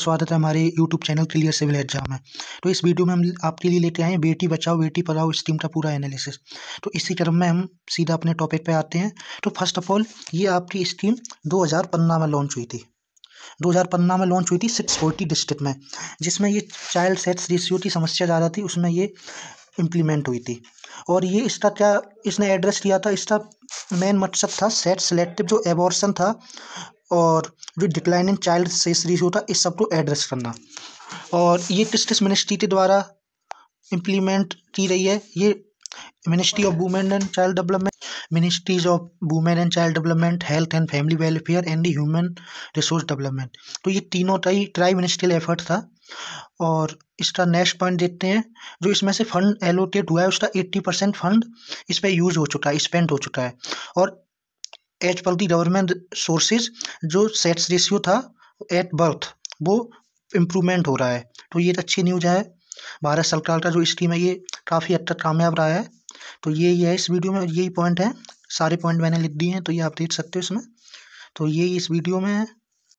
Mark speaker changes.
Speaker 1: स्वागत है हमारे YouTube channel clear civil exam में तो इस वीडियो में हम आपके लिए लेके आए हैं बेटी बचाओ बेटी पढ़ाओ स्कीम का पूरा एनालिसिस तो इसी क्रम में हम सीधा अपने टॉपिक पे आते हैं तो फर्स्ट ऑफ ऑल ये आपकी स्कीम दो में लॉन्च हुई थी 2015 में लॉन्च हुई थी सिक्स डिस्ट्रिक्ट में जिसमें ये चाइल्ड सेट्स रेशियो की समस्या ज़्यादा थी उसमें ये इम्प्लीमेंट हुई थी और ये इसका क्या इसने एड्रेस किया था इसका मेन मकसद था सेट सेलेक्टिव जो एबॉर्सन था और जो डिक्लाइन इन चाइल्ड से सीरीज होता है इस सबको एड्रेस करना और ये किस किस मिनिस्ट्री के द्वारा इम्प्लीमेंट की रही है ये ministry of women and child development ministries of women and child development health and family welfare and the human resource development तो ये तीनों ट्राई ट्राई मिनिस्ट्रियल एफर्ट था और इसका नेक्स्ट पॉइंट देखते हैं जो इसमें से फंड एलोकेट हुआ है उसका एट्टी परसेंट फंड इस पर यूज़ हो चुका है स्पेंड हो चुका है और एट पल दी गवर्नमेंट सोर्सेज जो सेट्स रेशियो था एट बर्थ वो इम्प्रूवमेंट हो रहा है तो ये एक अच्छी न्यूज है भारत सरकार का जो स्कीम है ये काफ़ी हद तक कामयाब रहा है तो ये ये है इस वीडियो में यही पॉइंट है सारे पॉइंट मैंने लिख दिए हैं तो ये आप देख सकते हो इसमें तो ये इस वीडियो में है